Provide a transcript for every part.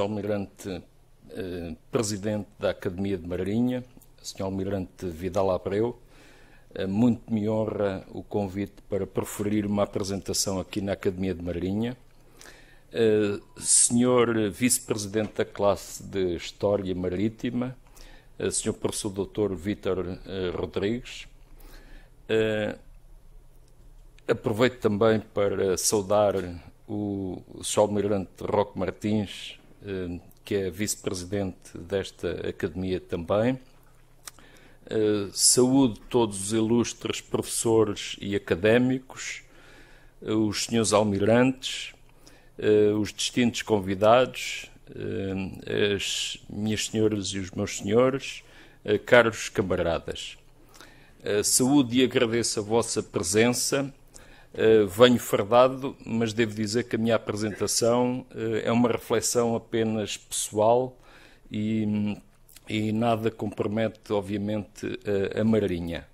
Sr. Almirante eh, Presidente da Academia de Marinha, Sr. Almirante Vidal Abreu, eh, muito me honra o convite para preferir uma apresentação aqui na Academia de Marinha. Eh, Sr. Vice-Presidente da Classe de História Marítima, eh, Sr. Professor Dr. Vítor eh, Rodrigues, eh, Aproveito também para saudar o Sr. Almirante Roque Martins, eh, que é vice-presidente desta academia também. Eh, Saúdo todos os ilustres professores e académicos, eh, os senhores almirantes, os distintos convidados, as minhas senhoras e os meus senhores, caros camaradas. Saúde e agradeço a vossa presença eh, venho fardado, mas devo dizer que a minha apresentação uh, é uma reflexão apenas pessoal e, e nada compromete, obviamente, uh, a Marinha.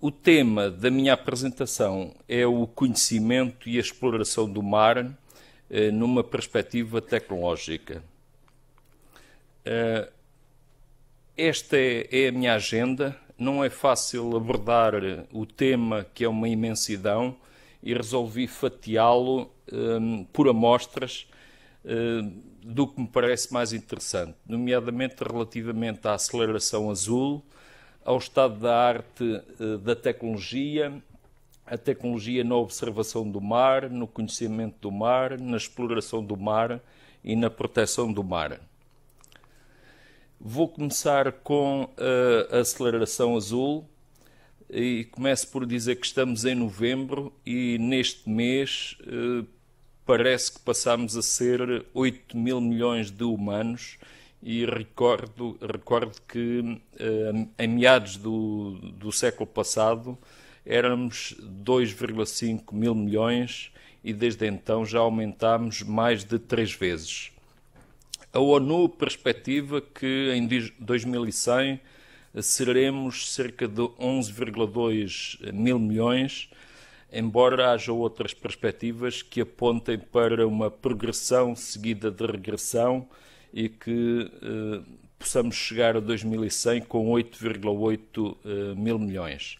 O tema da minha apresentação é o conhecimento e a exploração do mar numa perspectiva tecnológica. Esta é, é a minha agenda. Não é fácil abordar o tema, que é uma imensidão, e resolvi fatiá-lo um, por amostras um, do que me parece mais interessante, nomeadamente relativamente à aceleração azul, ao estado da arte hum, da tecnologia, a tecnologia na observação do mar, no conhecimento do mar, na exploração do mar e na proteção do mar. Vou começar com hum, a aceleração azul e começo por dizer que estamos em novembro e neste mês eh, parece que passamos a ser 8 mil milhões de humanos e recordo, recordo que eh, em meados do, do século passado éramos 2,5 mil milhões e desde então já aumentámos mais de três vezes. A ONU perspectiva que em 2100 seremos cerca de 11,2 mil milhões, embora haja outras perspectivas que apontem para uma progressão seguida de regressão e que eh, possamos chegar a 2100 com 8,8 eh, mil milhões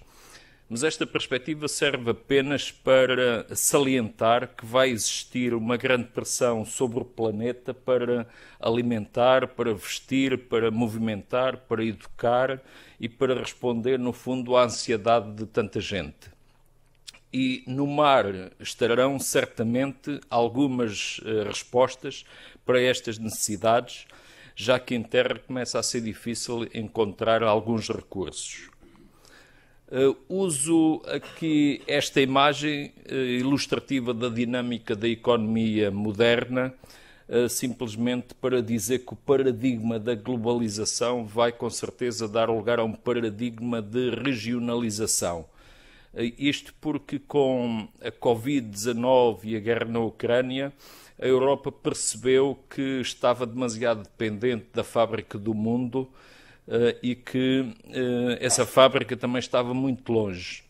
mas esta perspectiva serve apenas para salientar que vai existir uma grande pressão sobre o planeta para alimentar, para vestir, para movimentar, para educar e para responder, no fundo, à ansiedade de tanta gente. E no mar estarão certamente algumas eh, respostas para estas necessidades, já que em terra começa a ser difícil encontrar alguns recursos. Uh, uso aqui esta imagem uh, ilustrativa da dinâmica da economia moderna, uh, simplesmente para dizer que o paradigma da globalização vai com certeza dar lugar a um paradigma de regionalização. Isto porque, com a Covid-19 e a guerra na Ucrânia, a Europa percebeu que estava demasiado dependente da fábrica do mundo eh, e que eh, essa fábrica também estava muito longe.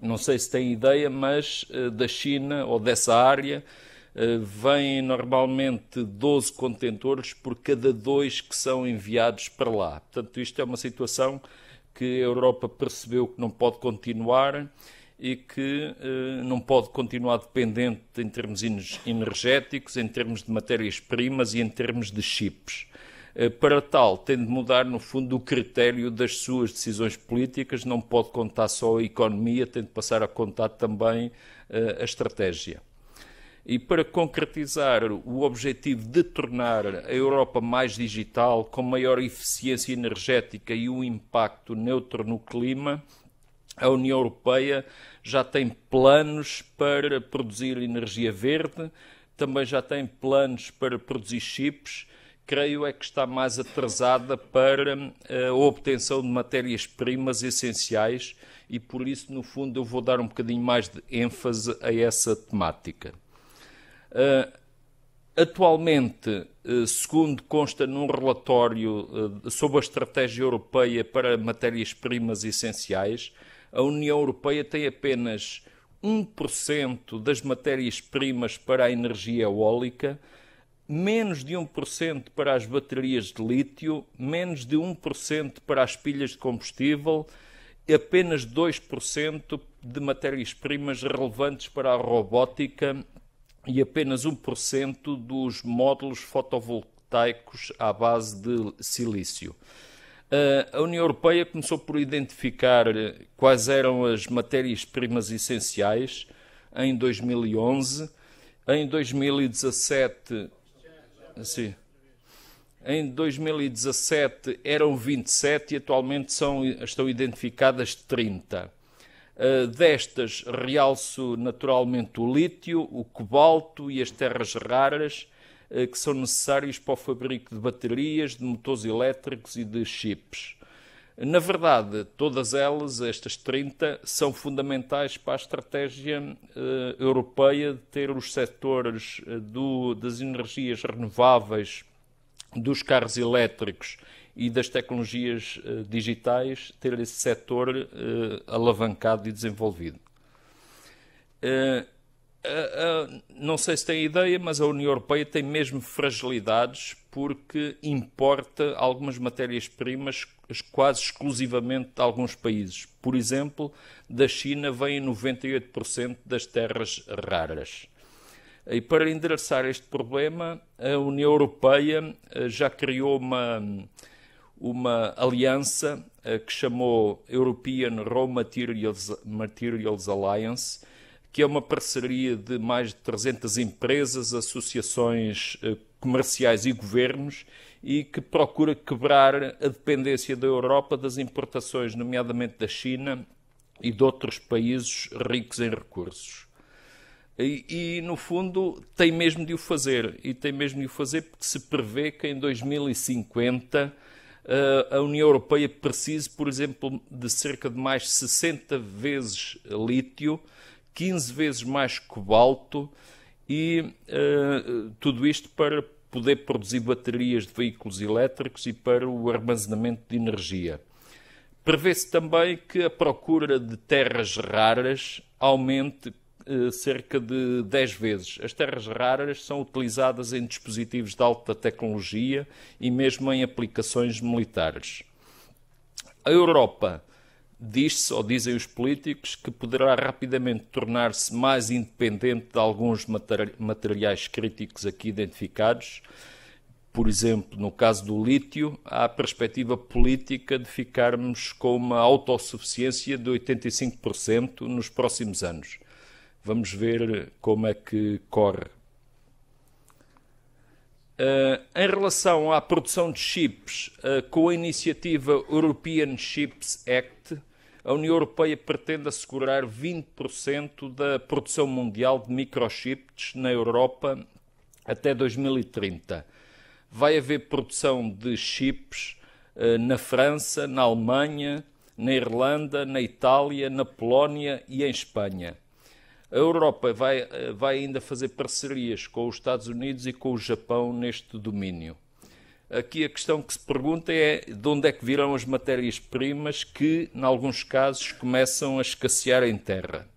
Não sei se têm ideia, mas eh, da China ou dessa área vêm normalmente 12 contentores por cada dois que são enviados para lá. Portanto, isto é uma situação que a Europa percebeu que não pode continuar e que eh, não pode continuar dependente em termos energéticos, em termos de matérias-primas e em termos de chips. Eh, para tal, tem de mudar, no fundo, o critério das suas decisões políticas, não pode contar só a economia, tem de passar a contar também eh, a estratégia. E para concretizar o objetivo de tornar a Europa mais digital, com maior eficiência energética e um impacto neutro no clima, a União Europeia já tem planos para produzir energia verde, também já tem planos para produzir chips creio é que está mais atrasada para eh, a obtenção de matérias-primas essenciais e por isso, no fundo, eu vou dar um bocadinho mais de ênfase a essa temática. Eh, atualmente, eh, segundo consta num relatório sobre a Estratégia Europeia para Matérias-Primas Essenciais, a União Europeia tem apenas 1% das matérias-primas para a energia eólica menos de 1% para as baterias de lítio, menos de 1% para as pilhas de combustível, apenas 2% de matérias-primas relevantes para a robótica e apenas 1% dos módulos fotovoltaicos à base de silício. Ah, a União Europeia começou por identificar quais eram as matérias-primas essenciais em 2011. Em 2017, Sim. Em 2017 eram 27 e atualmente são, estão identificadas 30. Uh, eh, destas, realço naturalmente o lítio, o cobalto e as terras raras uh, que são necessárias para o fabrico de baterias, de motores elétricos e de chips. Na verdade, todas elas, estas 30, são fundamentais para a estratégia eh, europeia de ter os setores eh, do, das energias renováveis, dos carros elétricos e das tecnologias eh, digitais, ter esse setor alavancado e desenvolvido. não sei se tem ideia, mas a União Europeia tem mesmo fragilidades porque importa algumas matérias-primas quase exclusivamente de alguns países. Por exemplo, da China vêm 98% das terras raras. E para endereçar este problema, a União Europeia eh, já criou uma, uma aliança eh, que chamou European Raw Materials, Materials Alliance, que é uma parceria de mais de 300 empresas, associações eh, comerciais e governos e que procura quebrar a dependência da Europa das importações, nomeadamente da China e de outros países ricos em recursos. E, e, no fundo, tem mesmo de o fazer. E tem mesmo de o fazer porque se prevê que em 2050 eh, a União Europeia precise, por exemplo, de cerca de mais 60 vezes lítio 15 vezes mais cobalto e uh, tudo isto para poder produzir baterias de veículos elétricos e para o armazenamento de energia. Prevê-se também que a procura de terras raras aumente eh, cerca de 10 vezes. As terras raras são utilizadas em dispositivos de alta tecnologia e mesmo em aplicações militares. A Europa Diz-se ou dizem os políticos que poderá rapidamente tornar-se mais independente de alguns materiais críticos aqui identificados. Por exemplo, no caso do lítio, há a perspectiva política de ficarmos com uma autossuficiência de 85% nos próximos anos. Vamos ver como é que corre. Uh, em relação à produção de chips, uh, com a iniciativa European Chips Act, a União Europeia pretende assegurar 20% da produção mundial de microchips na Europa até 2030. Vai haver produção de chips eh, na França, na Alemanha, na Irlanda, na Itália, na Polónia e em Espanha. A Europa vai, eh, vai ainda fazer parcerias com os Estados Unidos e com o Japão neste domínio. Aqui a questão que se pergunta é de onde é que virão as matérias-primas que, em alguns casos, começam a escassear em terra.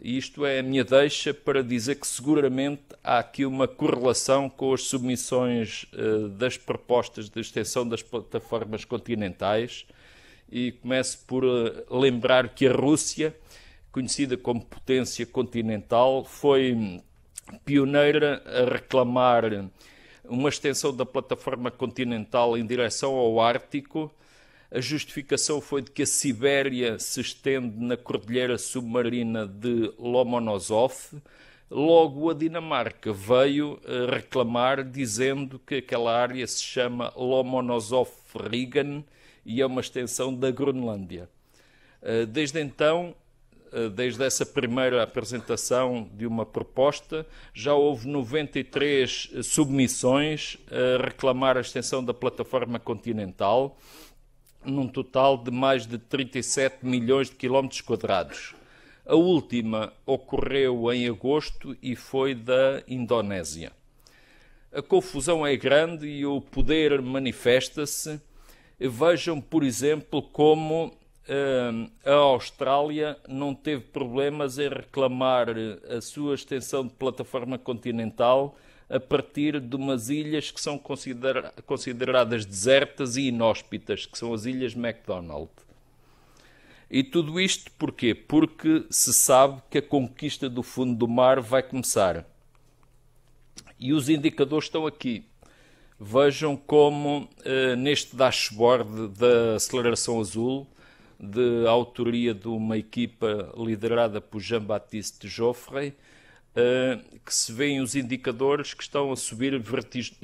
Isto é a minha deixa para dizer que seguramente há aqui uma correlação com as submissões eh, das propostas de extensão das plataformas continentais e começo por eh, lembrar que a Rússia, conhecida como potência continental, foi pioneira a reclamar uma extensão da plataforma continental em direção ao Ártico. A justificação foi de que a Sibéria se estende na cordilheira submarina de Lomonosov. Logo, a Dinamarca veio eh, reclamar, dizendo que aquela área se chama Lomonosov-Rigan e é uma extensão da Groenlândia. Eh, desde então, eh, desde essa primeira apresentação de uma proposta, já houve 93 eh, submissões a reclamar a extensão da plataforma continental, num total de mais de 37 milhões de quilómetros quadrados. A última ocorreu em agosto e foi da Indonésia. A confusão é grande e o poder manifesta-se. Vejam, por exemplo, como a Austrália não teve problemas em reclamar a sua extensão de plataforma continental a partir de umas ilhas que são considera consideradas desertas e inóspitas, que são as Ilhas McDonald. E tudo isto porquê? Porque se sabe que a conquista do fundo do mar vai começar. E os indicadores estão aqui. Vejam como, eh, neste dashboard da aceleração azul, de autoria de uma equipa liderada por Jean-Baptiste Joffre, eh, que se vêem os indicadores que estão a subir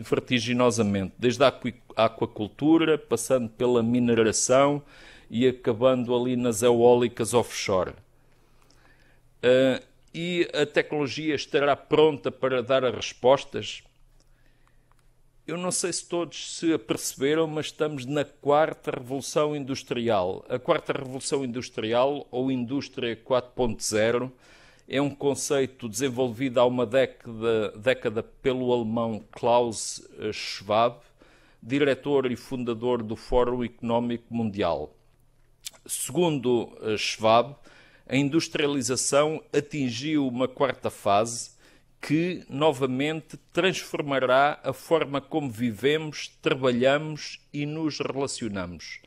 vertiginosamente, desde a aquacultura, passando pela mineração e acabando ali nas eólicas offshore. Eh, e a tecnologia estará pronta para dar as respostas? Eu não sei se todos se aperceberam, mas estamos na quarta revolução industrial. A quarta revolução industrial, ou indústria 4.0, é um conceito desenvolvido há uma década, década pelo alemão Klaus eh, Schwab, diretor e fundador do Fórum Económico Mundial. Segundo eh, Schwab, a industrialização atingiu uma quarta fase que novamente transformará a forma como vivemos, trabalhamos e nos relacionamos.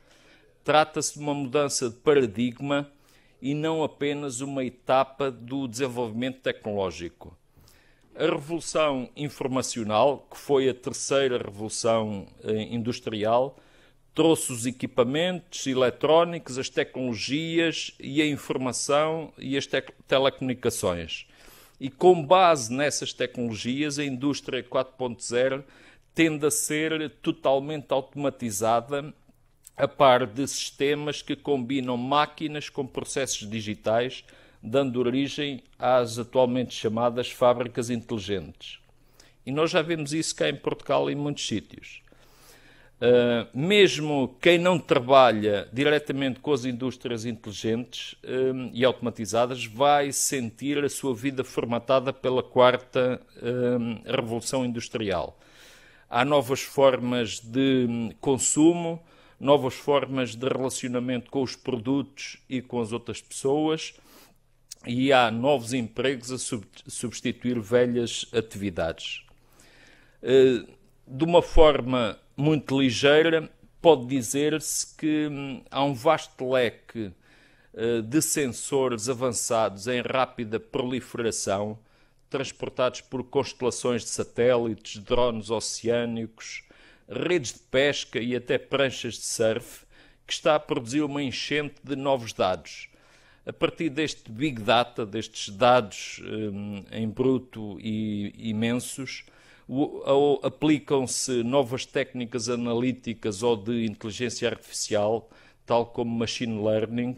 Trata-se de uma mudança de paradigma e não apenas uma etapa do desenvolvimento tecnológico. A revolução informacional, que foi a terceira revolução eh, industrial, trouxe os equipamentos eletrónicos, as tecnologias e a informação e as telecomunicações. E com base nessas tecnologias, a indústria 4.0 tende a ser totalmente automatizada a par de sistemas que combinam máquinas com processos digitais, dando origem às atualmente chamadas fábricas inteligentes. E nós já vemos isso cá em Portugal em muitos sítios. Uh, mesmo quem não trabalha diretamente com as indústrias inteligentes ah, e automatizadas vai sentir a sua vida formatada pela quarta ah, revolução industrial. Há novas formas de consumo, novas formas de relacionamento com os produtos e com as outras pessoas, e há novos empregos a sub substituir velhas atividades. Uh, de uma forma muito ligeira, pode dizer-se que hum, há um vasto leque eh, de sensores avançados em rápida proliferação, transportados por constelações de satélites, drones oceânicos, redes de pesca e até pranchas de surf, que está a produzir uma enchente de novos dados. A partir deste Big Data, destes dados um, em bruto e imensos, aplicam-se novas técnicas analíticas ou de inteligência artificial, tal como machine learning,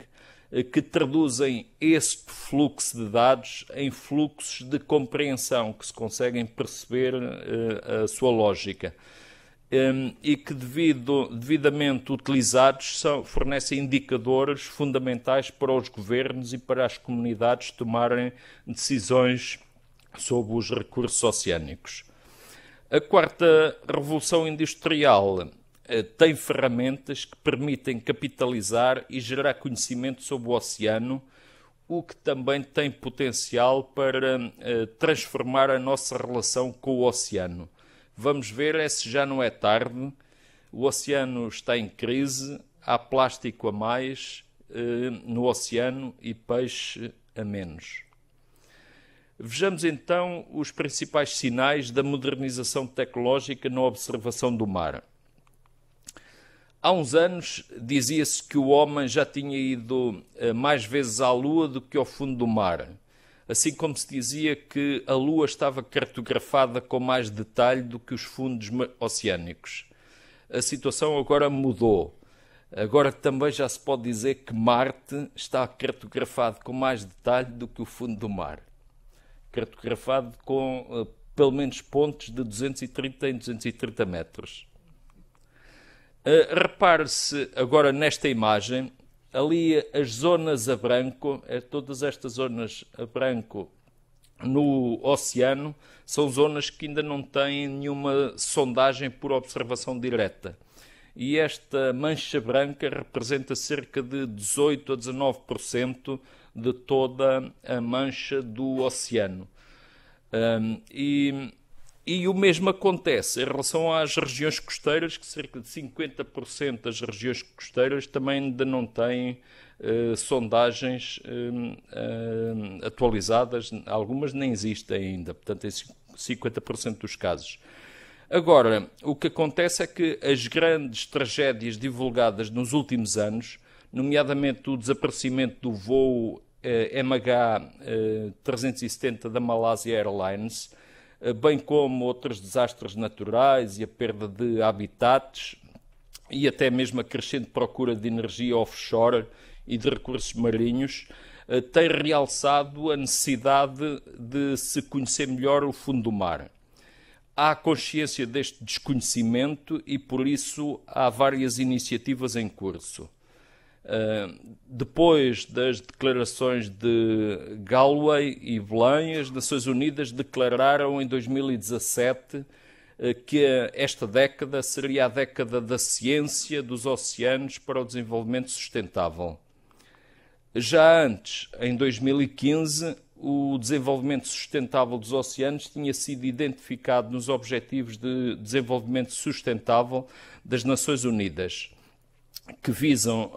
eh, que traduzem este fluxo de dados em fluxos de compreensão, que se conseguem perceber eh, a sua lógica. e que, devido, devidamente utilizados, são, fornecem indicadores fundamentais para os governos e para as comunidades tomarem decisões sobre os recursos oceânicos. A quarta revolução industrial eh, tem ferramentas que permitem capitalizar e gerar conhecimento sobre o oceano, o que também tem potencial para eh, transformar a nossa relação com o oceano. Vamos ver é se já não é tarde. O oceano está em crise, há plástico a mais eh, no oceano e peixe a menos. Vejamos então os principais sinais da modernização tecnológica na observação do mar. Há uns anos dizia-se que o homem já tinha ido eh, mais vezes à Lua do que ao fundo do mar, assim como se dizia que a Lua estava cartografada com mais detalhe do que os fundos oceânicos. A situação agora mudou. Agora também já se pode dizer que Marte está cartografado com mais detalhe do que o fundo do mar cartografado com eh, pelo menos pontes de 230 em 230 metros. Uh, Repare-se agora nesta imagem, ali as zonas a branco, eh, todas estas zonas a branco no oceano, são zonas que ainda não têm nenhuma sondagem por observação direta. E esta mancha branca representa cerca de 18 a 19% de toda a mancha do oceano. Um, e, e o mesmo acontece em relação às regiões costeiras, que cerca de 50% das regiões costeiras também ainda não têm eh, sondagens atualizadas, algumas nem existem ainda, portanto, em 50% dos casos. Agora, o que acontece é que as grandes tragédias divulgadas nos últimos anos nomeadamente o desaparecimento do voo eh, MH370 eh, da Malaysia Airlines, eh, bem como outros desastres naturais e a perda de habitats e até mesmo a crescente procura de energia offshore e de recursos marinhos, tem realçado a necessidade de se conhecer melhor o fundo do mar. Há consciência deste desconhecimento e, por isso, há várias iniciativas em curso depois das declarações de Galway e Belém, as Nações Unidas declararam em 2017 eh, que esta década seria a década da ciência dos oceanos para o desenvolvimento sustentável. Já antes, em 2015, o desenvolvimento sustentável dos oceanos tinha sido identificado nos Objetivos de Desenvolvimento Sustentável das Nações Unidas que visam uh,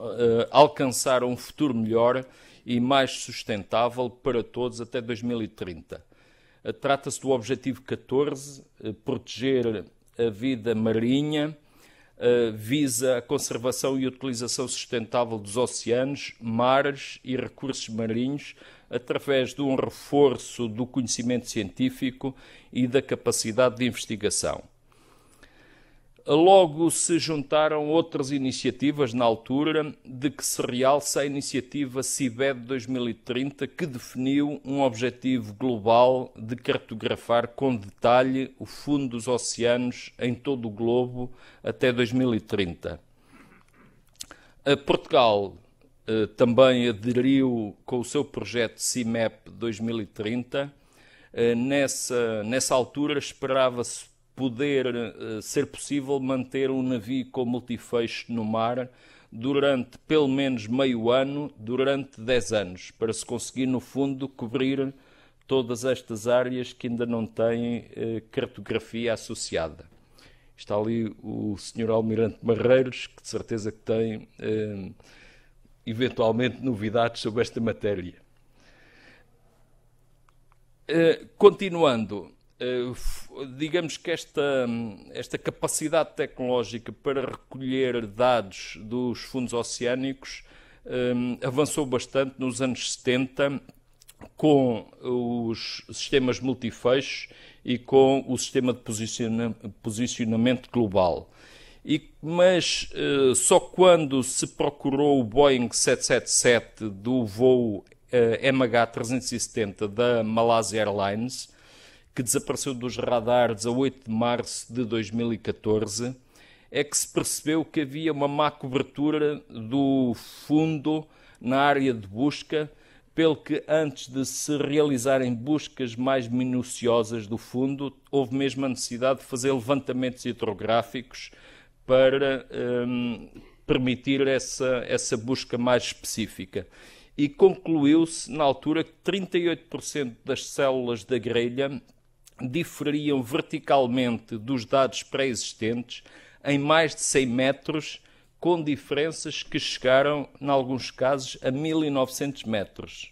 alcançar um futuro melhor e mais sustentável para todos até 2030. Eh, trata-se do objetivo 14, eh, proteger a vida marinha, visa a conservação e utilização sustentável dos oceanos, mares e recursos marinhos através de um reforço do conhecimento científico e da capacidade de investigação Logo se juntaram outras iniciativas na altura, de que se realça a iniciativa CIBED 2030, que definiu um objetivo global de cartografar com detalhe o fundo dos oceanos em todo o globo até 2030. A Portugal eh, também aderiu com o seu projeto CIMEP 2030. Eh, nessa, nessa altura esperava-se poder uh, ser possível manter um navio com multifeixe no mar durante pelo menos meio ano, durante 10 anos, para se conseguir, no fundo, cobrir todas estas áreas que ainda não têm uh, cartografia associada. Está ali o Sr. Almirante Marreiros, que de certeza que tem uh, eventualmente novidades sobre esta matéria. continuando, eh, digamos que esta, esta capacidade tecnológica para recolher dados dos fundos oceânicos eh, avançou bastante nos anos 70 com os sistemas multifeixos e com o sistema de posicionamento global. E, mas uh, só quando se procurou o Boeing 777 do voo uh, MH370 da Malaysia Airlines que desapareceu dos radares a 8 de março de 2014, é que se percebeu que havia uma má cobertura do fundo na área de busca, pelo que antes de se realizarem buscas mais minuciosas do fundo, houve mesmo a necessidade de fazer levantamentos hidrográficos para hum, permitir essa, essa busca mais específica. E concluiu-se, na altura, que 38% das células da grelha diferiam verticalmente dos dados pré-existentes em mais de 100 metros, com diferenças que chegaram, em alguns casos, a 1900 metros.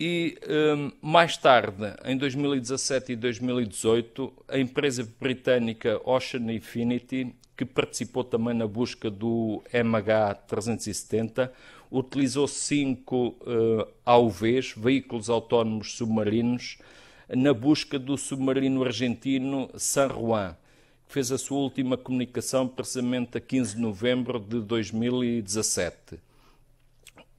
E um, mais tarde, em 2017 e 2018, a empresa britânica Ocean Infinity, que participou também na busca do MH370, utilizou cinco uh, eh, AUVs, veículos autónomos submarinos, na busca do submarino argentino San Juan, que fez a sua última comunicação precisamente a 15 de novembro de 2017.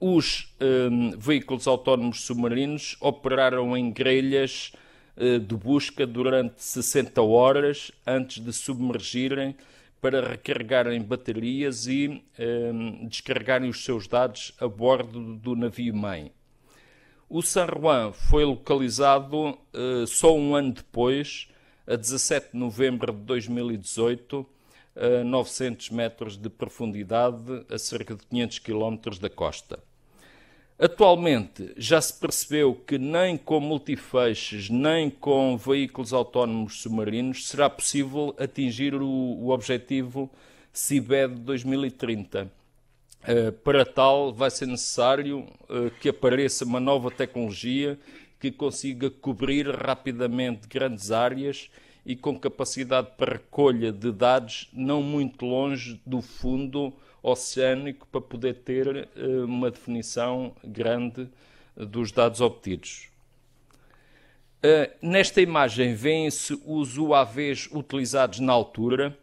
Os um, eh, veículos autónomos submarinos operaram em grelhas uh, de busca durante 60 horas antes de submergirem para recarregarem baterias e um, ehm, descarregarem os seus dados a bordo do navio-mãe. O San Juan foi localizado uh, só um ano depois, a 17 de novembro de 2018, a 900 metros de profundidade, a cerca de 500 quilómetros da costa. Atualmente já se percebeu que nem com multifeixes, nem com veículos autónomos submarinos será possível atingir o, o objetivo CIBED 2030. Uh, para tal, vai ser necessário uh, que apareça uma nova tecnologia que consiga cobrir rapidamente grandes áreas e com capacidade para recolha de dados não muito longe do fundo oceânico para poder ter eh, uma definição grande dos dados obtidos. Eh, nesta imagem vêem-se os UAVs utilizados na altura.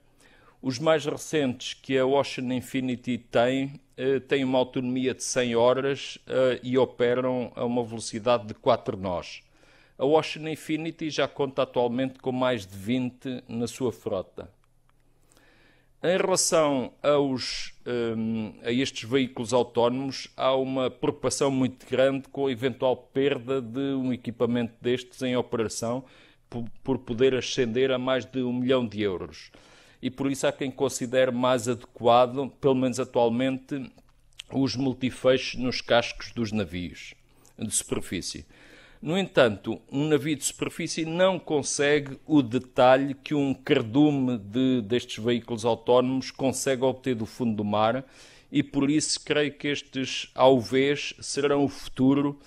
Os mais recentes que a Ocean Infinity tem eh, têm uma autonomia de 100 horas e operam a uma velocidade de 4 nós. A Ocean Infinity já conta atualmente com mais de 20 na sua frota. Em relação aos, um, a estes veículos autónomos, há uma preocupação muito grande com a eventual perda de um equipamento destes em operação por, por poder ascender a mais de um milhão de euros. E por isso há quem considere mais adequado, pelo menos atualmente, os multifeixos nos cascos dos navios de superfície. No entanto, um navio de superfície não consegue o detalhe que um cardume de, destes veículos autónomos consegue obter do fundo do mar e por isso creio que estes AUVs serão o futuro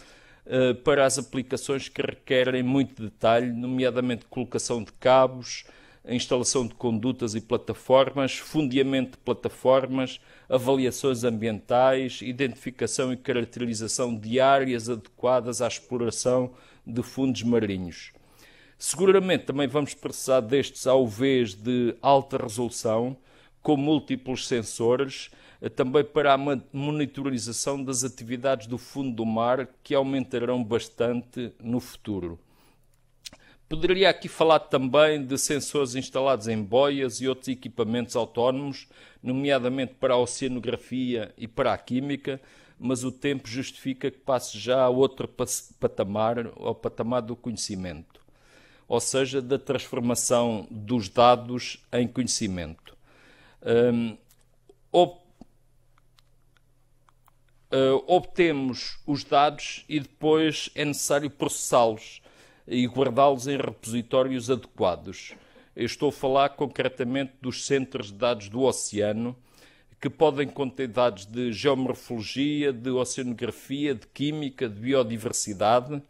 uh, para as aplicações que requerem muito detalhe, nomeadamente colocação de cabos, a instalação de condutas e plataformas, fundiamento de plataformas, avaliações ambientais, identificação e caracterização de áreas adequadas à exploração de fundos marinhos. Seguramente também vamos precisar destes AUVs de alta resolução, com múltiplos sensores, eh, também para a monitorização das atividades do fundo do mar, que aumentarão bastante no futuro. Poderia aqui falar também de sensores instalados em boias e outros equipamentos autónomos, nomeadamente para a oceanografia e para a química, mas o tempo justifica que passe já a outro patamar, ao patamar do conhecimento, ou seja, da transformação dos dados em conhecimento. Um, ob, uh, obtemos os dados e depois é necessário processá-los e guardá-los em repositórios adequados. Eu estou a falar concretamente dos centros de dados do oceano, que podem conter dados de geomorfologia, de oceanografia, de química, de biodiversidade,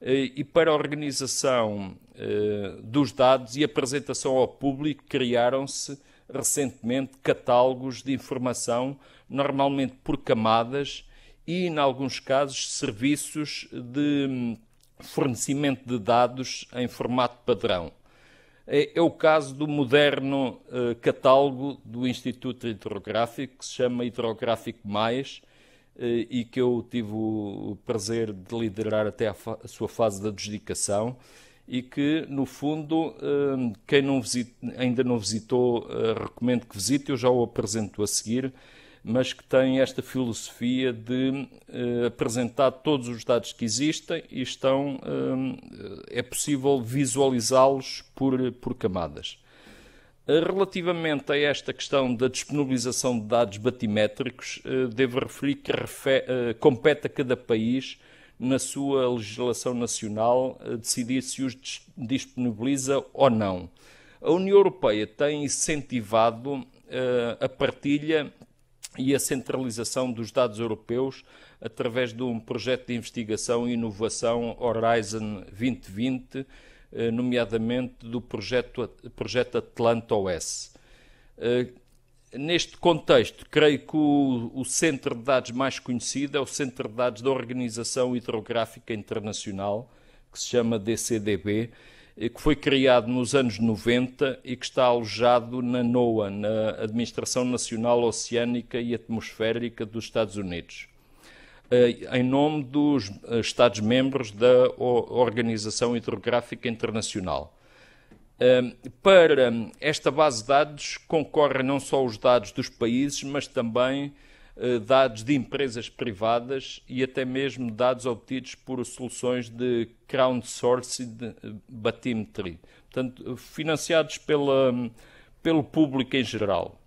eh, e para a organização eh, dos dados e apresentação ao público criaram-se recentemente catálogos de informação, normalmente por camadas e, em alguns casos, serviços de fornecimento de dados em formato padrão. É, é, o caso do moderno eh, catálogo do Instituto Hidrográfico, que se chama Hidrográfico Mais, eh, e que eu tive o, prazer de liderar até a, fa sua fase de adjudicação, e que, no fundo, eh, quem não visite, ainda não visitou, eh, recomendo que visite, eu já o apresento a seguir, mas que tem esta filosofia de eh, apresentar todos os dados que existem e estão, eh, é possível visualizá-los por, por camadas. Eh, relativamente a esta questão da disponibilização de dados batimétricos, devo referir que compete a cada país na sua legislação nacional decidir se os disponibiliza ou não. A União Europeia tem incentivado a partilha e a centralização dos dados europeus através de um projeto de investigação e inovação Horizon 2020, eh, nomeadamente do projeto, projeto Atlanta OS. Eh, neste contexto, creio que o, o, centro de dados mais conhecido é o Centro de Dados da Organização Hidrográfica Internacional, que se chama DCDB, que foi criado nos anos 90 e que está alojado na NOAA, na Administração Nacional Oceânica e Atmosférica dos Estados Unidos, eh, em nome dos eh, Estados-membros da Organização Hidrográfica Internacional. Eh, para esta base de dados concorrem não só os dados dos países, mas também eh, dados de empresas privadas e até mesmo dados obtidos por soluções de crowdsourced eh, batimetry, portanto, financiados pela, pelo público em geral.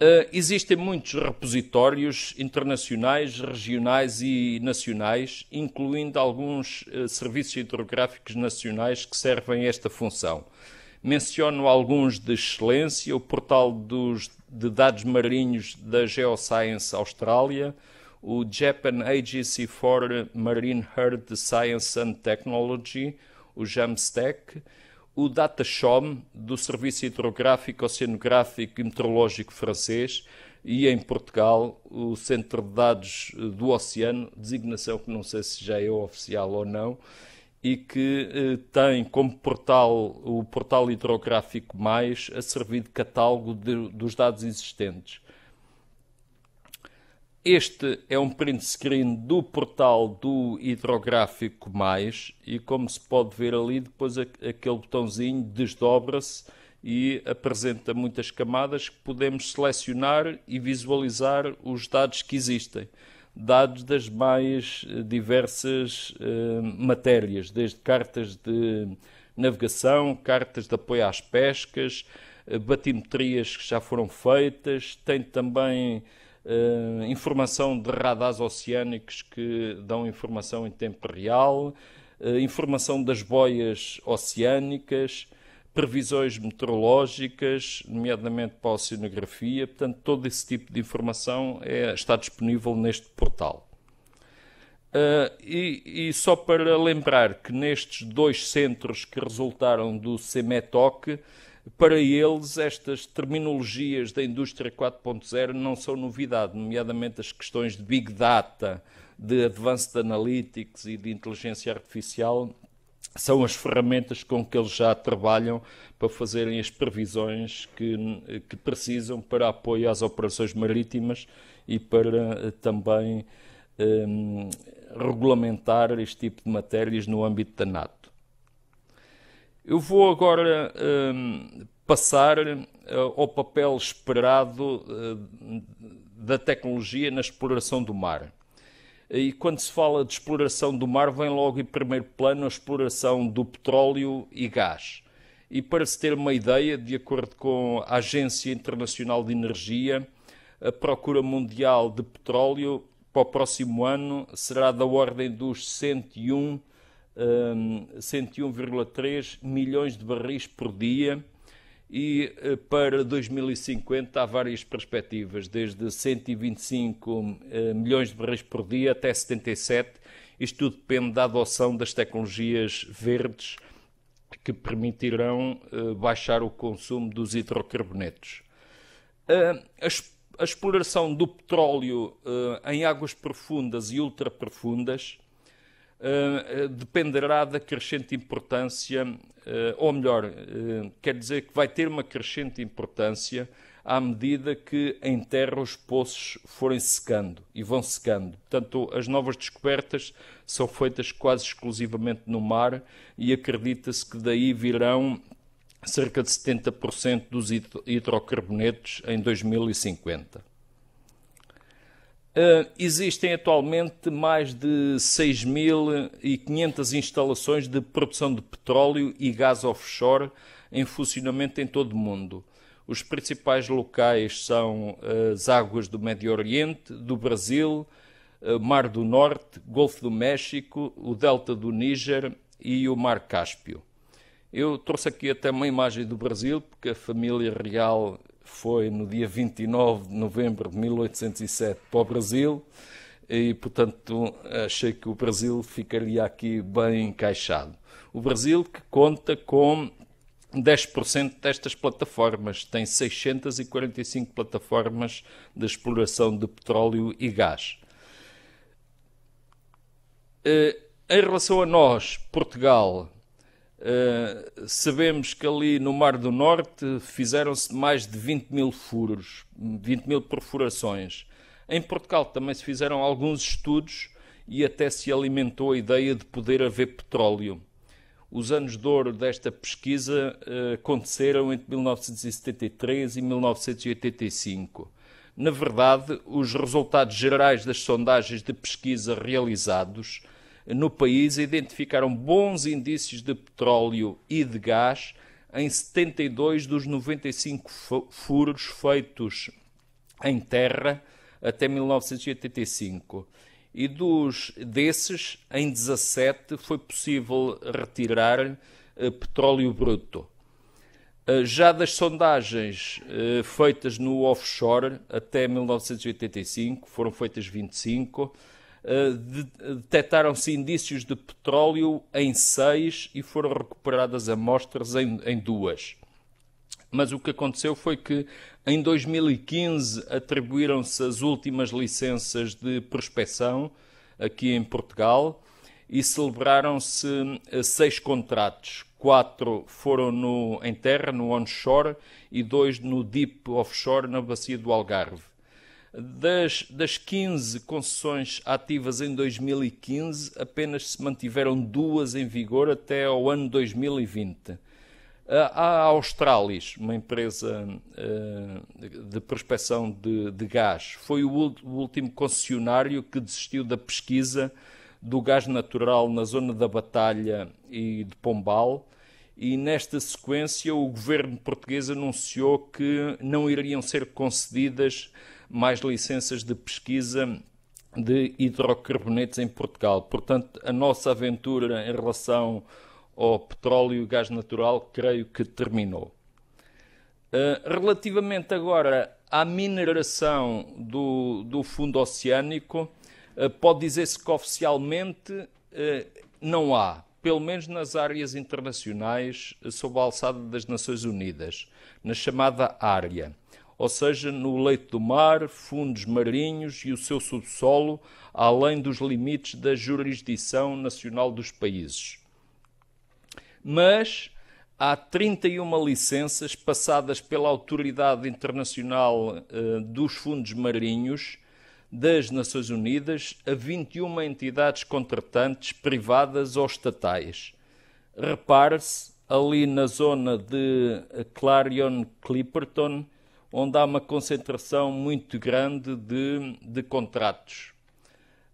Uh, existem muitos repositórios internacionais, regionais e nacionais, incluindo alguns uh, serviços hidrográficos nacionais que servem esta função. Menciono alguns de excelência: o portal dos, de dados marinhos da Geoscience Austrália, o Japan Agency for Marine Earth Science and Technology, o JAMSTEC, o DataShom, do Serviço Hidrográfico, Oceanográfico e Meteorológico francês, e em Portugal, o Centro de Dados do Oceano, designação que não sei se já é oficial ou não, e que eh, tem como portal o portal hidrográfico mais a servir de catálogo de, dos dados existentes. Este é um print screen do portal do hidrográfico mais e como se pode ver ali depois a, aquele botãozinho desdobra-se e apresenta muitas camadas que podemos selecionar e visualizar os dados que existem dados das mais eh, diversas eh, matérias, desde cartas de navegação, cartas de apoio às pescas, eh, batimetrias que já foram feitas, tem também informação de radares oceânicos que dão informação em tempo real, informação das boias oceânicas, previsões meteorológicas, nomeadamente para a oceanografia, portanto, todo esse tipo de informação é, está disponível neste portal. Uh, e, e, só para lembrar que nestes dois centros que resultaram do CEMETOC, para eles estas terminologias da indústria 4.0 não são novidade, nomeadamente as questões de Big Data, de Advanced Analytics e de inteligência artificial são as ferramentas com que eles já trabalham para fazerem as previsões que, que precisam para apoio às operações marítimas e para eh, também um, ehm, regulamentar este tipo de matérias no âmbito da NATO. Eu vou agora um, ehm, passar eh, ao papel esperado eh, da tecnologia na exploração do mar e quando se fala de exploração do mar, vem logo em primeiro plano a exploração do petróleo e gás. E para se ter uma ideia, de acordo com a Agência Internacional de Energia, a procura mundial de petróleo para o próximo ano será da ordem dos 101,3 101 hum, milhões de barris por dia e eh, para 2050 há várias perspectivas, desde 125 eh, milhões de barris por dia até 77. Isto tudo depende da adoção das tecnologias verdes que permitirão eh, baixar o consumo dos hidrocarbonetos. A exploração do petróleo em águas profundas e ultraprofundas eh, eh, dependerá da crescente importância, uh, ou melhor, uh, quer dizer que vai ter uma crescente importância à medida que em terra os poços forem secando e vão secando. Portanto, as novas descobertas são feitas quase exclusivamente no mar e acredita-se que daí virão cerca de 70% dos hidrocarbonetos em 2050. Uh, existem atualmente mais de 6.500 instalações de produção de petróleo e gás offshore em funcionamento em todo o mundo. Os principais locais são uh, as águas do Médio Oriente, do Brasil, uh, Mar do Norte, Golfo do México, o Delta do Níger e o Mar Cáspio. Eu trouxe aqui até uma imagem do Brasil, porque a família real foi no dia 29 de novembro de 1807 para o Brasil e, portanto, achei que o Brasil ficaria aqui bem encaixado. O Brasil que conta com 10% destas plataformas, tem 645 plataformas de exploração de petróleo e gás. Eh, em relação a nós, Portugal, eh, sabemos que ali no Mar do Norte fizeram-se mais de 20 mil furos, 20 mil perfurações. Em Portugal também se fizeram alguns estudos e até se alimentou a ideia de poder haver petróleo. Os anos de ouro desta pesquisa uh, aconteceram entre 1973 e 1985. Na verdade, os resultados gerais das sondagens de pesquisa realizados no país identificaram bons indícios de petróleo e de gás em 72 dos 95 furos feitos em terra até 1985. E dos desses, em 17 foi possível retirar eh, petróleo bruto. Eh, já das sondagens eh, feitas no offshore até 1985, foram feitas 25, eh, eh, detectaram-se indícios de petróleo em seis e foram recuperadas amostras em, em duas. Mas o que aconteceu foi que em 2015 atribuíram-se as últimas licenças de prospecção aqui em Portugal e celebraram-se eh, seis contratos. Quatro foram no, em terra, no onshore, e dois no deep offshore, na bacia do Algarve. Das, das 15 concessões ativas em 2015, apenas se mantiveram duas em vigor até ao ano 2020. A ah, Australis, uma empresa ah, de prospecção de, de gás, foi o último concessionário que desistiu da pesquisa do gás natural na zona da Batalha e de Pombal. E nesta sequência, o governo português anunciou que não iriam ser concedidas mais licenças de pesquisa de hidrocarbonetos em Portugal. Portanto, a nossa aventura em relação ao petróleo e gás natural creio que terminou. Eh, relativamente agora à mineração do, do fundo oceânico, eh, pode dizer-se que oficialmente eh, não há, pelo menos nas áreas internacionais, sob a alçada das Nações Unidas, na chamada área ou seja, no leito do mar, fundos marinhos e o seu subsolo, além dos limites da jurisdição nacional dos países. Mas há 31 licenças passadas pela Autoridade Internacional eh, dos Fundos Marinhos das Nações Unidas a 21 entidades contratantes privadas ou estatais. Repare-se, ali na zona de Clarion Clipperton, onde há uma concentração muito grande de, de contratos.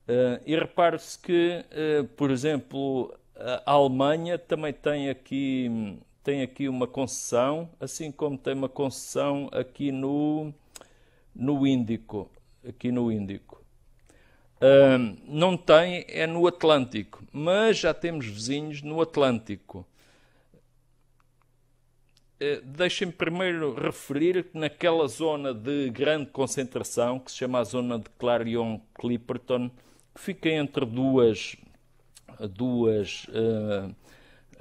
Uh, e repare-se que, uh, por exemplo, a Alemanha também tem aqui, tem aqui uma concessão, assim como tem uma concessão aqui no, no Índico. Aqui no Índico. Uh, não tem, é no Atlântico, mas já temos vizinhos no Atlântico. Eh, deixem-me primeiro referir que naquela zona de grande concentração, que se chama a zona de Clarion-Clipperton, que fica entre duas, duas uh,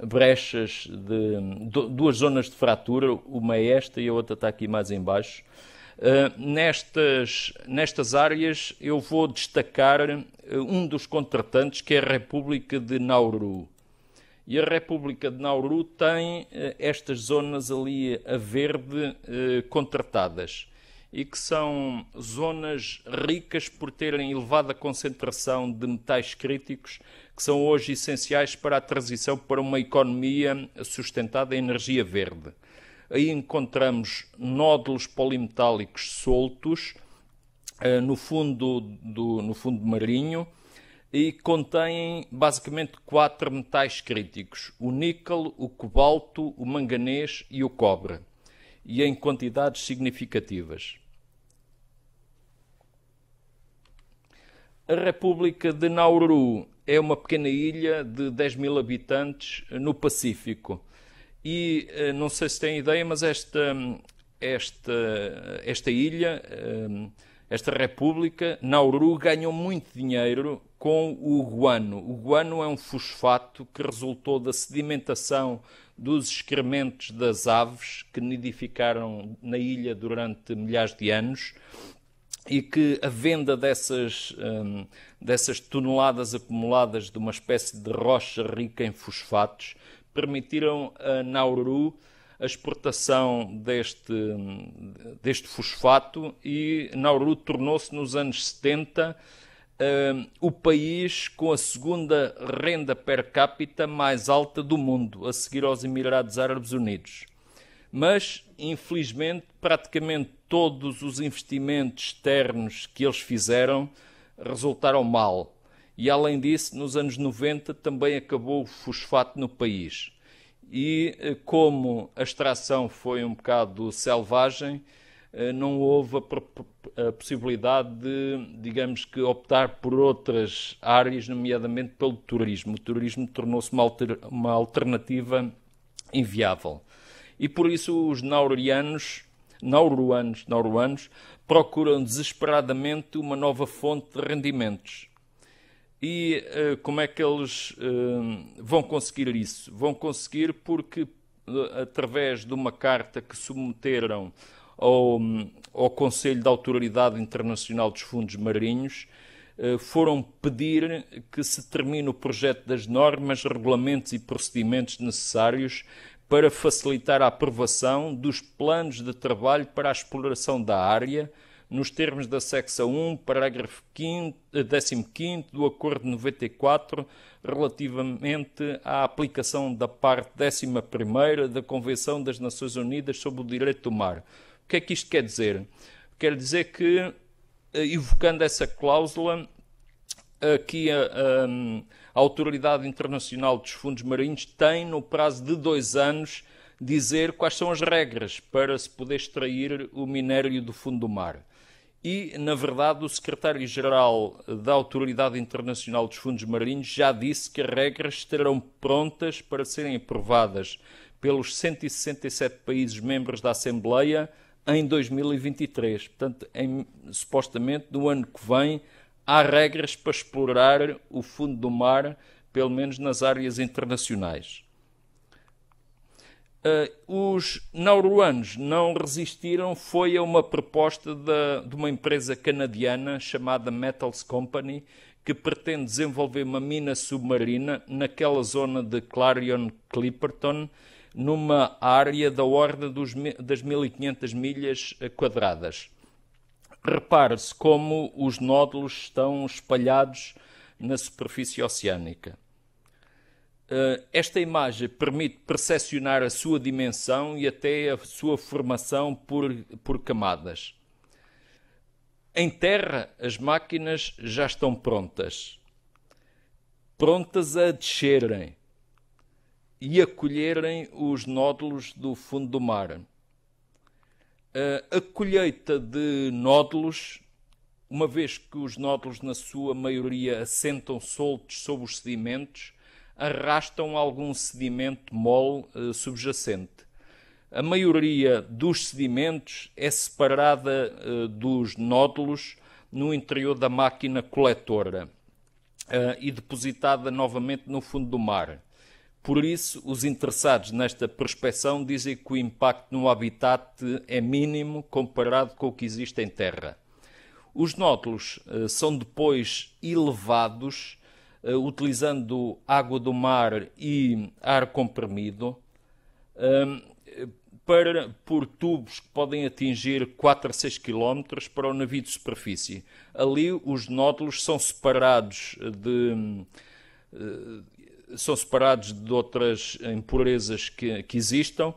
brechas, de, duas zonas de fratura, uma é esta e a outra está aqui mais embaixo. Uh, nestas, nestas áreas eu vou destacar um dos contratantes, que é a República de Nauru. E a República de Nauru tem eh, estas zonas ali eh, a verde eh, contratadas e que são zonas ricas por terem elevada concentração de metais críticos que são hoje essenciais para a transição para uma economia sustentada em energia verde. Aí encontramos nódulos polimetálicos soltos no fundo do no fundo marinho e contêm basicamente quatro metais críticos: o níquel, o cobalto, o manganês e o cobre, e em quantidades significativas. A República de Nauru é uma pequena ilha de 10 mil habitantes no Pacífico. E eh, não sei se têm ideia, mas esta, esta, esta ilha, eh, esta república, Nauru, ganhou muito dinheiro com o guano. O guano é um fosfato que resultou da sedimentação dos excrementos das aves que nidificaram na ilha durante milhares de anos e que a venda dessas, hum, dessas toneladas acumuladas de uma espécie de rocha rica em fosfatos permitiram a Nauru a exportação deste, hum, deste fosfato e Nauru tornou-se nos anos 70 um, o país com a segunda renda per capita mais alta do mundo, a seguir aos Emirados Árabes Unidos. Mas, infelizmente, praticamente todos os investimentos externos que eles fizeram resultaram mal. E, além disso, nos anos 90 também acabou o fosfato no país. E, eh, como a extração foi um bocado selvagem, eh, não houve a, possibilidade de, digamos que, optar por outras áreas, nomeadamente pelo turismo. O turismo tornou-se uma, alter, uma alternativa inviável. E por isso os naurianos, nauruanos, nauruanos procuram desesperadamente uma nova fonte de rendimentos. E uh, como é que eles uh, vão conseguir isso? Vão conseguir porque, uh, através de uma carta que submeteram ao, ao Conselho da Autoridade Internacional dos Fundos Marinhos, eh, foram pedir que se termine o projeto das normas, regulamentos e procedimentos necessários para facilitar a aprovação dos planos de trabalho para a exploração da área, nos termos da secção 1, parágrafo 5, 15 eh, do Acordo 94, relativamente à aplicação da parte 11 da Convenção das Nações Unidas sobre o Direito do Mar o que é que isto quer dizer? Quer dizer que, eh, evocando essa cláusula, aqui a, a, hum, a Autoridade Internacional dos Fundos Marinhos tem, no prazo de dois anos, dizer quais são as regras para se poder extrair o minério do fundo do mar. E, na verdade, o secretário-geral da Autoridade Internacional dos Fundos Marinhos já disse que as regras estarão prontas para serem aprovadas pelos 167 países membros da Assembleia em 2023. Portanto, em, supostamente no ano que vem, há regras para explorar o fundo do mar, pelo menos nas áreas internacionais. Uh, os nauruanos não resistiram, foi a uma proposta de, de uma empresa canadiana chamada Metals Company, que pretende desenvolver uma mina submarina naquela zona de Clarion-Clipperton, numa área da ordem dos, das 1500 milhas eh, quadradas. Repare-se como os nódulos estão espalhados na superfície oceânica. Eh, esta imagem permite percepcionar a sua dimensão e até a sua formação por, por camadas. Em terra, as máquinas já estão prontas. Prontas a descerem e acolherem os nódulos do fundo do mar. Eh, a colheita de nódulos, uma vez que os nódulos, na sua maioria, assentam soltos sobre os sedimentos, arrastam algum sedimento mole eh, subjacente. A maioria dos sedimentos é separada eh, dos nódulos no interior da máquina coletora e depositada novamente no fundo do mar. Por isso, os interessados nesta prospeção dizem que o impacto no habitat é mínimo comparado com o que existe em terra. Os nódulos eh, são depois elevados eh, utilizando água do mar e ar comprimido eh, para, por tubos que podem atingir 4 a 6 km para o navio de superfície. Ali os nódulos são separados de são separados de outras eh, impurezas que, que existam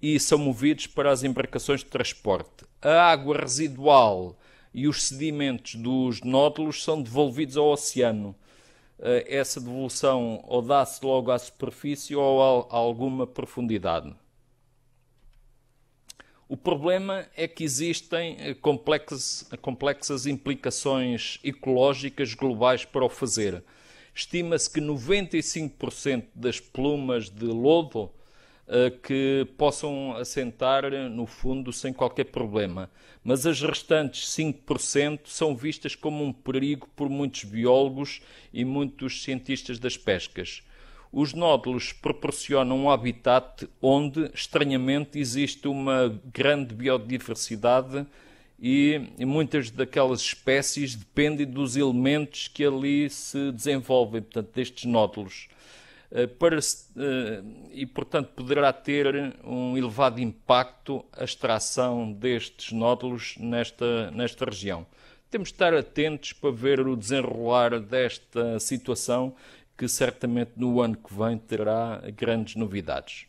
e são movidos para as embarcações de transporte. A água residual e os sedimentos dos nódulos são devolvidos ao oceano. Eh, essa devolução ou dá-se logo à superfície ou a alguma profundidade. O problema é que existem eh, complexas, complexas implicações ecológicas globais para o fazer estima-se que 95% das plumas de lodo eh, que possam assentar eh, no fundo sem qualquer problema, mas as restantes 5% são vistas como um perigo por muitos biólogos e muitos cientistas das pescas. Os nódulos proporcionam um habitat onde, estranhamente, existe uma grande biodiversidade e, e muitas daquelas espécies dependem dos elementos que ali se desenvolvem, portanto, destes nódulos. Eh, para, eh, e, portanto, poderá ter um elevado impacto a extração destes nódulos nesta, nesta região. Temos de estar atentos para ver o desenrolar desta situação, que certamente no ano que vem terá grandes novidades.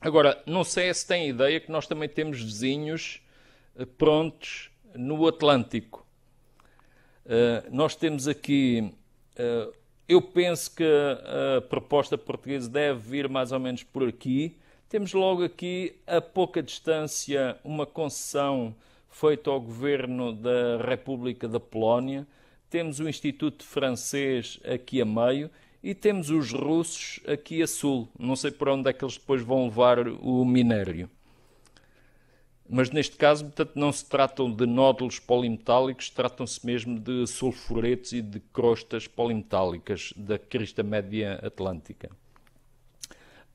Agora, não sei se têm ideia que nós também temos vizinhos eh, prontos no Atlântico. Eh, nós temos aqui, eh, eu penso que a proposta portuguesa deve vir mais ou menos por aqui. Temos logo aqui, a pouca distância, uma concessão feita ao governo da República da Polónia. Temos o Instituto Francês aqui a meio e temos os russos aqui a sul. Não sei por onde é que eles depois vão levar o minério mas neste caso, portanto, não se tratam de nódulos polimetálicos, tratam-se mesmo de sulfuretos e de crostas polimetálicas da crista média atlântica.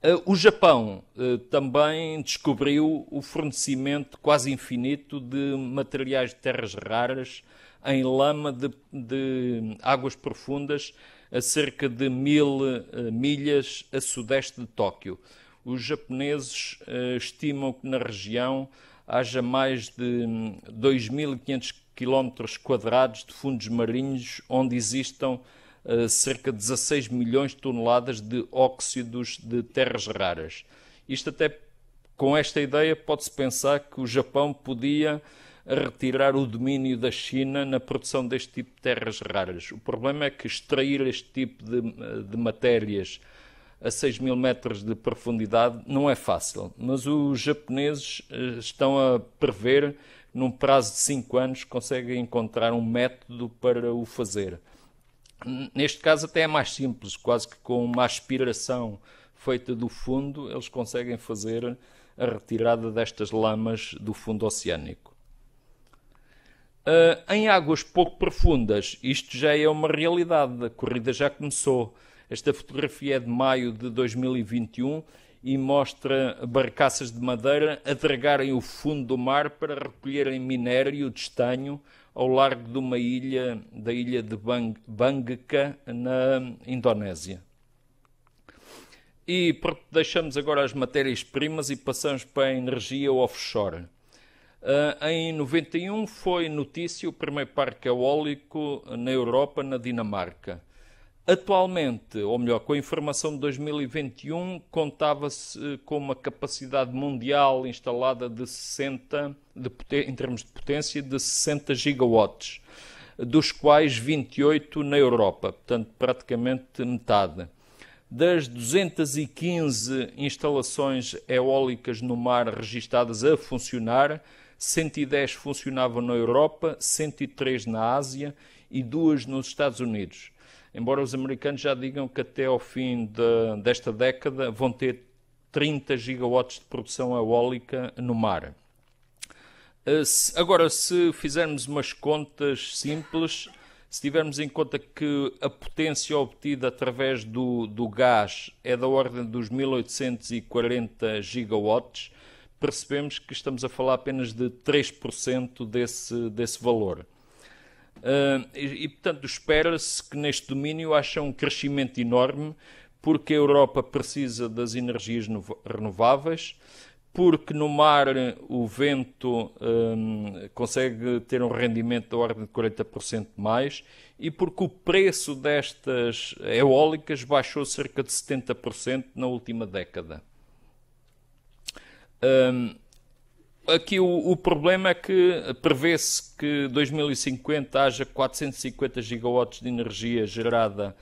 Eh, o Japão eh, também descobriu o fornecimento quase infinito de materiais de terras raras em lama de, de águas profundas a cerca de mil eh, milhas a sudeste de Tóquio. Os japoneses estimam que na região haja mais de 2.500 hum, quilómetros quadrados de fundos marinhos onde existam uh, cerca de 16 milhões de toneladas de óxidos de terras raras. Isto até com esta ideia pode-se pensar que o Japão podia eh, retirar o domínio da China na produção deste tipo de terras raras. O problema é que extrair este tipo de, eh, de matérias a 6 mil metros de profundidade não é fácil, mas os japoneses eh, estão a prever, num prazo de 5 anos, conseguem encontrar um método para o fazer. Neste caso, até é mais simples, quase que com uma aspiração feita do fundo, eles conseguem fazer a retirada destas lamas do fundo oceânico. Uh, em águas pouco profundas, isto já é uma realidade, a corrida já começou. Esta fotografia é de maio de 2021 e mostra barcaças de madeira a dragarem o fundo do mar para recolherem minério de estanho ao largo de uma ilha, da ilha de Bang, Bangka, na Indonésia. E deixamos agora as matérias-primas e passamos para a energia offshore. Uh, em 91 foi notícia o primeiro parque eólico na Europa, na Dinamarca. Atualmente, ou melhor, com a informação de 2021, contava-se eh, com uma capacidade mundial instalada de 60, de, em termos de potência, de 60 gigawatts, dos quais 28 na Europa, portanto, praticamente metade. Das 215 instalações eólicas no mar registadas a funcionar, 110 funcionavam na Europa, 103 na Ásia e duas nos Estados Unidos embora os americanos já digam que até ao fim de, desta década vão ter 30 gigawatts de produção eólica no mar. Eh, agora, se fizermos umas contas simples, se tivermos em conta que a potência obtida através do, do gás é da ordem dos 1840 gigawatts, percebemos que estamos a falar apenas de 3% desse, desse valor. Ah, e, e, portanto, espera-se que neste domínio haja um crescimento enorme, porque a Europa precisa das energias renováveis, porque no mar o vento um, ah, consegue ter um rendimento da ordem de 40% mais e porque o preço destas eólicas baixou cerca de 70% na última década. Um, ah, Aqui o, o problema é que prevê-se que 2050 haja 450 gigawatts de energia gerada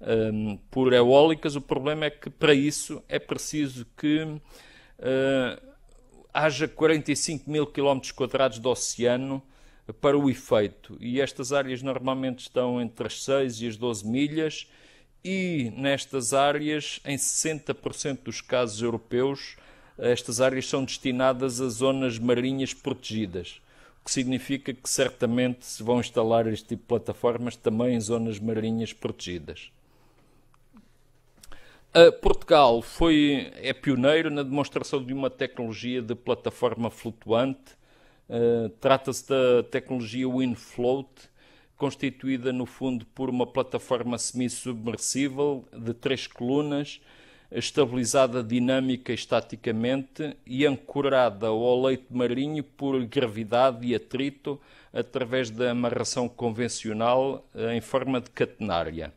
um, por eólicas. O problema é que para isso é preciso que uh, haja 45 mil quilómetros quadrados de oceano para o efeito. E estas áreas normalmente estão entre as 6 e as 12 milhas, e nestas áreas, em 60% dos casos europeus, estas áreas são destinadas a zonas marinhas protegidas, o que significa que certamente se vão instalar este tipo de plataformas também em zonas marinhas protegidas. A Portugal foi, é pioneiro na demonstração de uma tecnologia de plataforma flutuante. Uh, Trata-se da tecnologia WinFloat, constituída no fundo por uma plataforma semi-submersível de três colunas estabilizada dinâmica estaticamente e ancorada ao leito marinho por gravidade e atrito através da amarração convencional eh, em forma de catenária.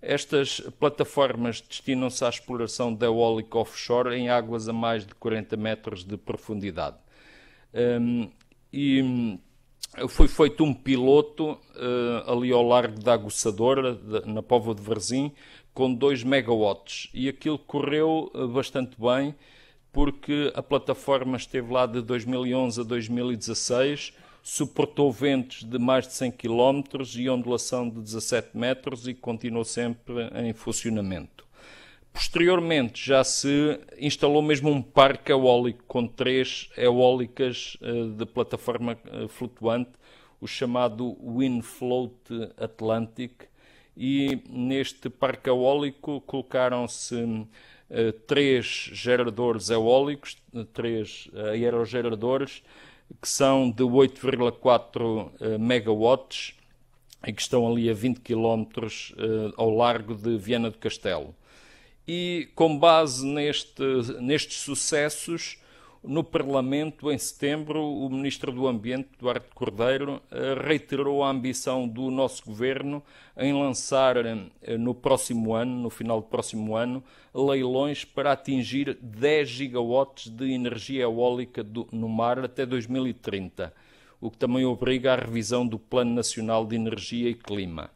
Estas plataformas destinam-se à exploração da eólica offshore em águas a mais de 40 metros de profundidade. Um, ehm, e hum, foi feito um piloto uh, ali ao largo da Aguçadora, de, na Povo de Varzim, com 2 megawatts e aquilo correu eh, bastante bem porque a plataforma esteve lá de 2011 a 2016, suportou ventos de mais de 100 km e ondulação de 17 metros e continuou sempre em funcionamento. Posteriormente já se instalou mesmo um parque eólico com três eólicas eh, de plataforma eh, flutuante, o chamado Wind Float Atlantic, e neste parque eólico colocaram-se uh, três geradores eólicos, três eh, aerogeradores, que são de 8,4 uh, eh, megawatts e que estão ali a 20 km ao largo de Viana do Castelo. E com base neste, nestes sucessos, no Parlamento, em setembro, o Ministro do Ambiente, Duarte Cordeiro, eh, reiterou a ambição do nosso governo em lançar eh, no próximo ano, no final do próximo ano, leilões para atingir 10 gigawatts de energia eólica do, no mar até 2030, o que também obriga à revisão do Plano Nacional de Energia e Clima.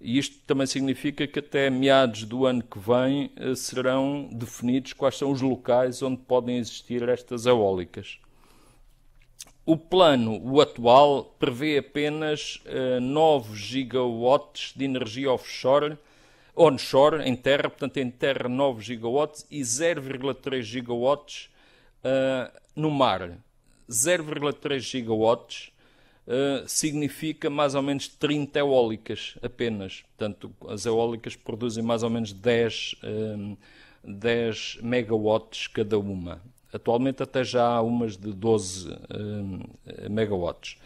E isto também significa que até meados do ano que vem eh, serão definidos quais são os locais onde podem existir estas eólicas. O plano, o atual, prevê apenas uh, eh, 9 gigawatts de energia offshore, onshore, em terra, portanto em terra 9 gigawatts e 0,3 gigawatts uh, no mar. 0,3 gigawatts eh, significa mais ou menos 30 eólicas apenas. Portanto, as eólicas produzem mais ou menos 10, um, 10 megawatts cada uma. Atualmente até já há umas de 12 um, ehm, megawatts.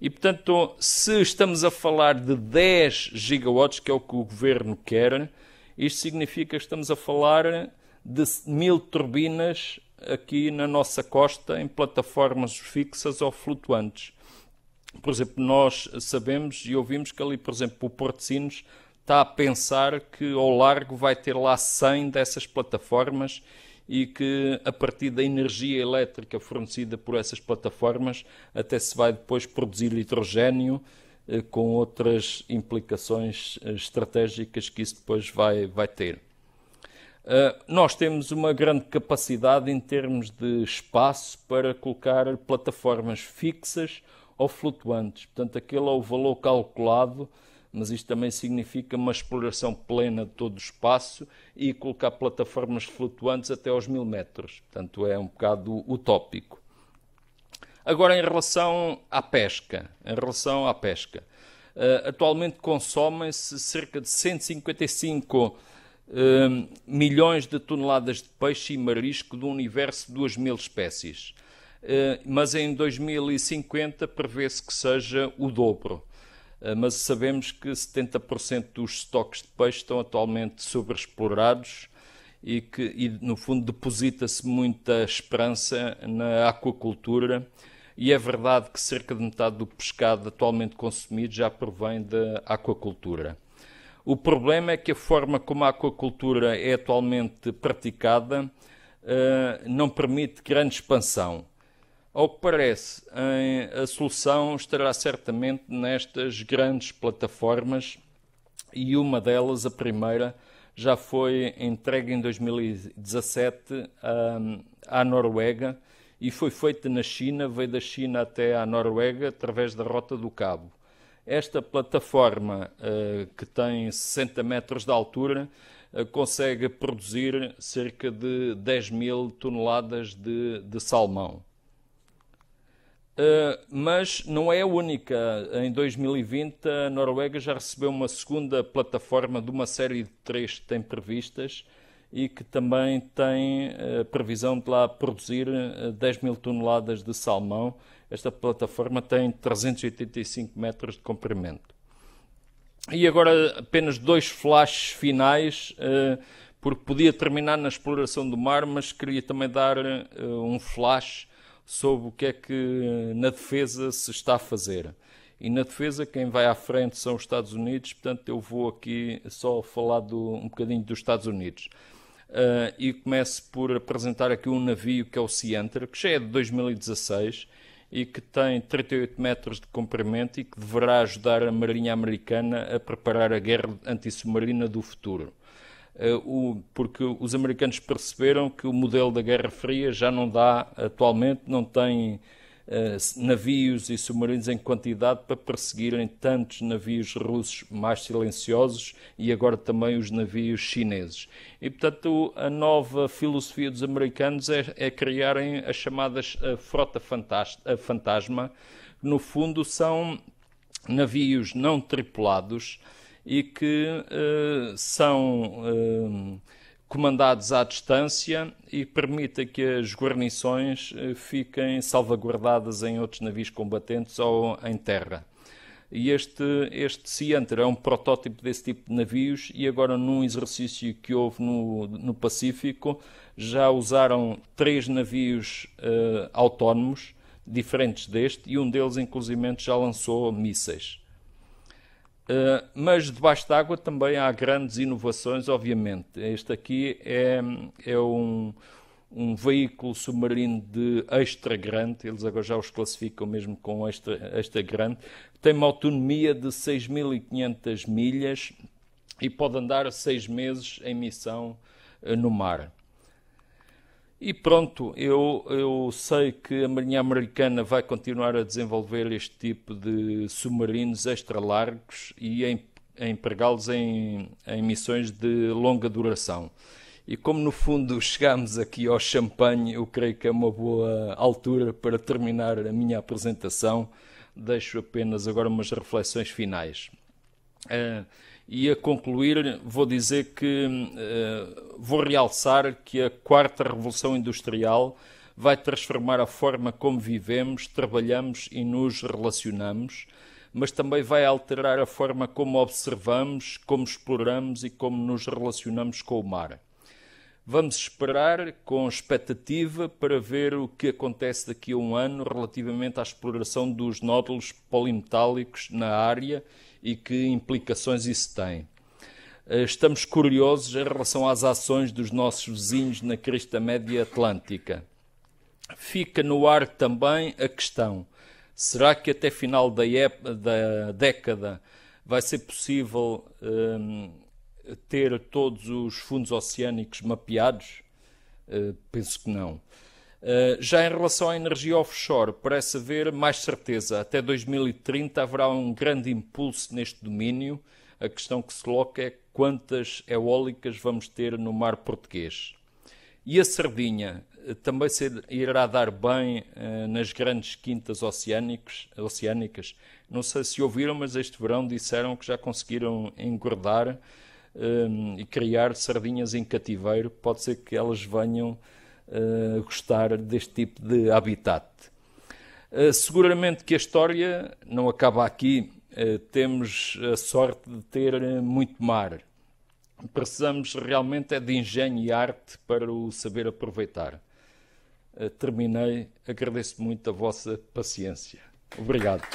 E, portanto, se estamos a falar de 10 gigawatts, que é o que o governo quer, isto significa que estamos a falar de mil turbinas aqui na nossa costa em plataformas fixas ou flutuantes por exemplo, nós sabemos e ouvimos que ali, por exemplo, o Portesinos está a pensar que ao largo vai ter lá 100 dessas plataformas e que a partir da energia elétrica fornecida por essas plataformas até se vai depois produzir hidrogênio eh, com outras implicações eh, estratégicas que isso depois vai, vai ter. Eh, nós temos uma grande capacidade em termos de espaço para colocar plataformas fixas ou flutuantes. Portanto, aquele é o valor calculado, mas isto também significa uma exploração plena de todo o espaço e colocar plataformas flutuantes até aos mil metros. Portanto, é um bocado utópico. Agora, em relação à pesca, em relação à pesca, uh, atualmente consomem-se cerca de 155 uh, eh, milhões de toneladas de peixe e marisco do universo de 2 mil espécies. Eh, mas em 2050 prevê-se que seja o dobro. Eh, mas sabemos que 70% dos estoques de peixe estão atualmente sobreexplorados e que, e, no fundo, deposita-se muita esperança na aquacultura. E é verdade que cerca de metade do pescado atualmente consumido já provém da aquacultura. O problema é que a forma como a aquacultura é atualmente praticada eh, não permite grande expansão. Ao que parece, a solução estará certamente nestas grandes plataformas e uma delas, a primeira, já foi entregue em 2017 hum, à, Noruega e foi feita na China, veio da China até à Noruega através da Rota do Cabo. Esta plataforma, eh, que tem 60 metros de altura, eh, consegue produzir cerca de 10 mil toneladas de, de salmão. Eh, mas não é a única. Em 2020, a Noruega já recebeu uma segunda plataforma de uma série de três que tem previstas e que também tem a eh, previsão de lá produzir 10 eh, mil toneladas de salmão. Esta plataforma tem 385 metros de comprimento. E agora apenas dois flashes finais, porque podia terminar na exploração do mar, mas queria também dar um flash sobre o que é que eh, na defesa se está a fazer. E na defesa, quem vai à frente são os Estados Unidos, portanto, eu vou aqui só falar do, um bocadinho dos Estados Unidos. Uh, e começo por apresentar aqui um navio que é o Ciantra, que já é de 2016 e que tem 38 metros de comprimento e que deverá ajudar a Marinha Americana a preparar a guerra antissubmarina do futuro. Eh, o, porque os americanos perceberam que o modelo da Guerra Fria já não dá atualmente, não tem eh, navios e submarinos em quantidade para perseguirem tantos navios russos mais silenciosos e agora também os navios chineses. E portanto, a nova filosofia dos americanos é, é criarem as chamadas eh, frota fantasma, que no fundo são navios não tripulados e que eh, são eh, comandados à distância e permita que as guarnições eh, fiquem salvaguardadas em outros navios combatentes ou em terra. E este, este Seanter é um protótipo desse tipo de navios e agora num exercício que houve no, no Pacífico já usaram três navios uh, autónomos diferentes deste e um deles inclusive já lançou mísseis. Eh, mas debaixo d'água também há grandes inovações, obviamente. Este aqui é, é um, um veículo submarino de extra grande, eles agora já os classificam mesmo com extra, extra grande, tem uma autonomia de 6.500 milhas e pode andar seis meses em missão eh, no mar. E pronto, eu, eu sei que a Marinha Americana vai continuar a desenvolver este tipo de submarinos extra-largos e a empregá-los em, em missões de longa duração. E como no fundo chegámos aqui ao champanhe, eu creio que é uma boa altura para terminar a minha apresentação. Deixo apenas agora umas reflexões finais. Uh, e a concluir, vou dizer que eh, vou realçar que a quarta revolução industrial vai transformar a forma como vivemos, trabalhamos e nos relacionamos, mas também vai alterar a forma como observamos, como exploramos e como nos relacionamos com o mar. Vamos esperar com expectativa para ver o que acontece daqui a um ano relativamente à exploração dos nódulos polimetálicos na área e que implicações isso tem. Eh, estamos curiosos em relação às ações dos nossos vizinhos na crista média atlântica. Fica no ar também a questão: será que até final da, época, da década vai ser possível um, eh, ter todos os fundos oceânicos mapeados? Uh, penso que não. Eh, já em relação à energia offshore, parece haver mais certeza. Até 2030 haverá um grande impulso neste domínio. A questão que se coloca é quantas eólicas vamos ter no mar português. E a sardinha eh, também se irá dar bem eh, nas grandes quintas oceânicas. Não sei se ouviram, mas este verão disseram que já conseguiram engordar e criar sardinhas em cativeiro. Pode ser que elas venham eh, gostar deste tipo de habitat. Eh, seguramente que a história não acaba aqui. Eh, temos a sorte de ter muito mar. Precisamos realmente é de engenho e arte para o saber aproveitar. terminei. Agradeço muito a vossa paciência. Obrigado.